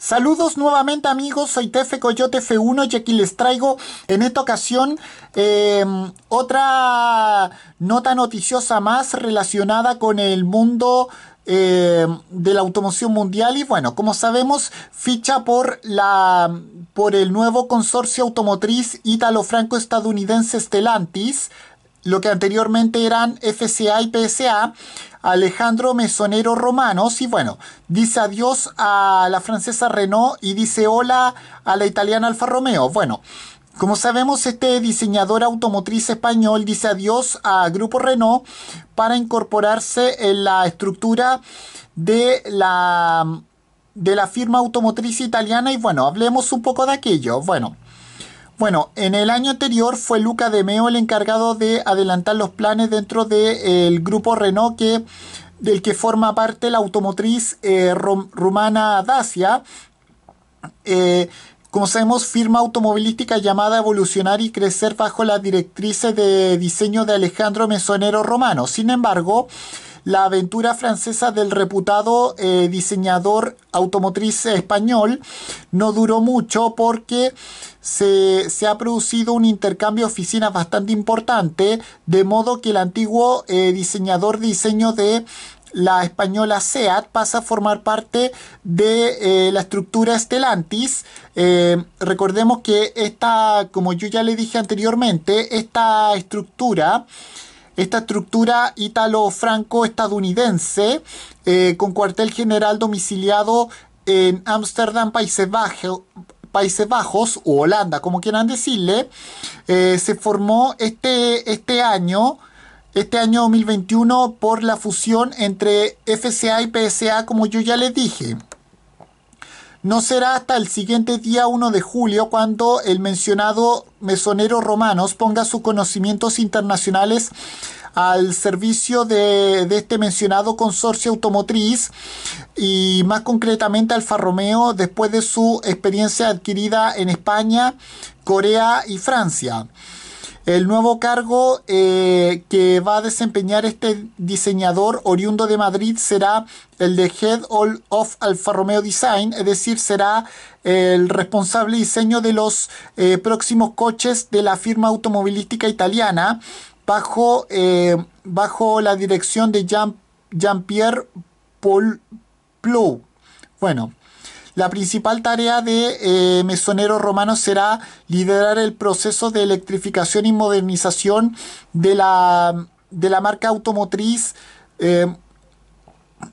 Saludos nuevamente amigos, soy Tefe Coyote F1 y aquí les traigo en esta ocasión em, otra nota noticiosa más relacionada con el mundo em, de la automoción mundial y bueno, como sabemos, ficha por la por el nuevo consorcio automotriz Italo franco estadounidense Stellantis, lo que anteriormente eran FCA y PSA, Alejandro Mesonero Romanos. Y bueno, dice adiós a la francesa Renault y dice hola a la italiana Alfa Romeo. Bueno. Como sabemos, este diseñador automotriz español dice adiós a Grupo Renault para incorporarse en la estructura de la, de la firma automotriz italiana. Y bueno, hablemos un poco de aquello. Bueno, bueno, en el año anterior fue Luca De Meo el encargado de adelantar los planes dentro del eh, grupo Renault que, del que forma parte la automotriz eh, rumana Dacia. Eh, como sabemos, firma automovilística llamada evolucionar y crecer bajo la directrices de diseño de Alejandro Mesonero Romano. Sin embargo, la aventura francesa del reputado eh, diseñador automotriz español no duró mucho porque se, ha producido un intercambio de oficinas bastante importante, de modo que el antiguo eh, diseñador diseño de la española SEAT pasa a formar parte de eh, la estructura Stellantis. recordemos que esta, como yo ya le dije anteriormente, esta estructura esta estructura ítalo-franco-estadounidense, eh, con cuartel general domiciliado en Ámsterdam, Países Bajos, Países Bajos o Holanda, como quieran decirle, eh, se formó este, este año este año 2021 por la fusión entre FCA y PSA, como yo ya les dije. No será hasta el siguiente día 1 de julio cuando el mencionado mesonero Romanos ponga sus conocimientos internacionales al servicio de, de, este mencionado consorcio automotriz y más concretamente Alfa Romeo después de su experiencia adquirida en España, Corea y Francia. El nuevo cargo eh, que va a desempeñar este diseñador oriundo de Madrid será el de Head of Alfa Romeo Design, es decir, será el responsable de diseño de los eh, próximos coches de la firma automovilística italiana bajo, eh, bajo la dirección de Jean-Pierre Paul Plou. Bueno, la principal tarea de eh, Mesonero Romano será liderar el proceso de electrificación y modernización de la, de la marca automotriz. Eh,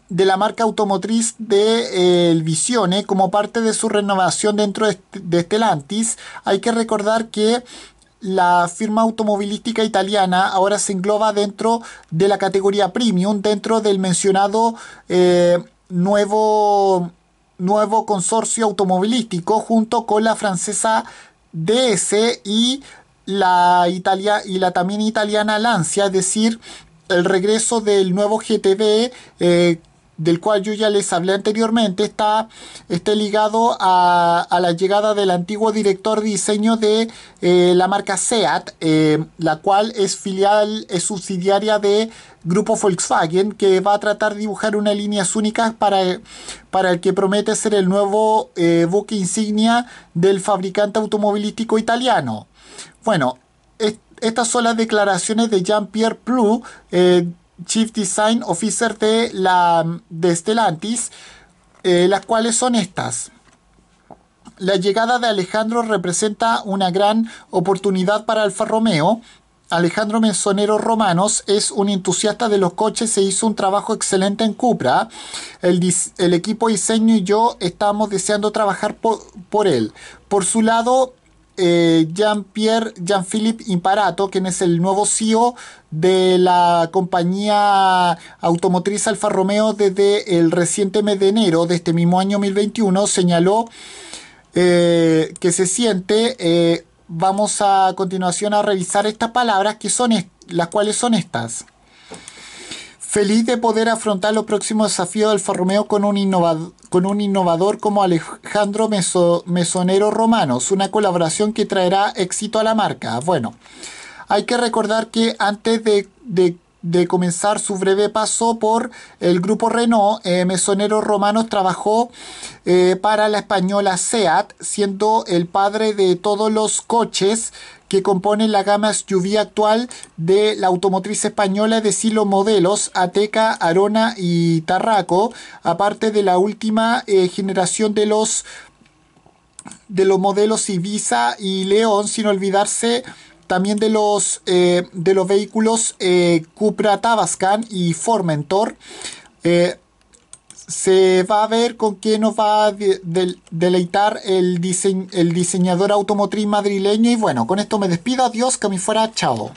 de la marca automotriz de eh, Visione como parte de su renovación dentro de Stellantis. Hay que recordar que la firma automovilística italiana ahora se engloba dentro de la categoría premium, dentro del mencionado nuevo nuevo consorcio automovilístico junto con la francesa DS y la, Italia, y la también italiana Lancia, es decir, el regreso del nuevo GTB del cual yo ya les hablé anteriormente, está, ligado a, la llegada del antiguo director de diseño de eh, la marca SEAT, eh, la cual es filial, es subsidiaria de Grupo Volkswagen, que va a tratar de dibujar unas líneas únicas para, para el que promete ser el nuevo eh, buque insignia del fabricante automovilístico italiano. Bueno, estas son las declaraciones de Jean-Pierre Plou, eh, Chief Design Officer de, la, de Stellantis, eh, las cuales son estas. La llegada de Alejandro representa una gran oportunidad para Alfa Romeo, Alejandro Menzonero Romanos es un entusiasta de los coches e hizo un trabajo excelente en Cupra. El, equipo diseño y yo estamos deseando trabajar por él. Por su lado, eh, Jean-Pierre, Jean-Philippe Imparato, quien es el nuevo CEO de la compañía automotriz Alfa Romeo desde el reciente mes de enero de este mismo año 2021, señaló eh, que se siente... Eh, vamos a continuación a revisar estas palabras que son las cuales son estas. Feliz de poder afrontar los próximos desafíos del farromeo con un, innovador, como Alejandro Mesonero Romanos, una colaboración que traerá éxito a la marca. Bueno, hay que recordar que antes de, de de comenzar su breve paso por el grupo Renault, eh, ...Mesonero Mesoneros Romanos trabajó eh, para la española SEAT, siendo el padre de todos los coches que componen la gama SUV actual de la automotriz española decir, los modelos Ateca, Arona y Tarraco, aparte de la última eh, generación de los de los modelos Ibiza y León, sin olvidarse también de los, eh, de los vehículos eh, Cupra Tabascan y Formentor. Eh, se va a ver con quién nos va a deleitar el, el diseñador automotriz madrileño. Y bueno, con esto me despido. Adiós, que me fuera. Chao.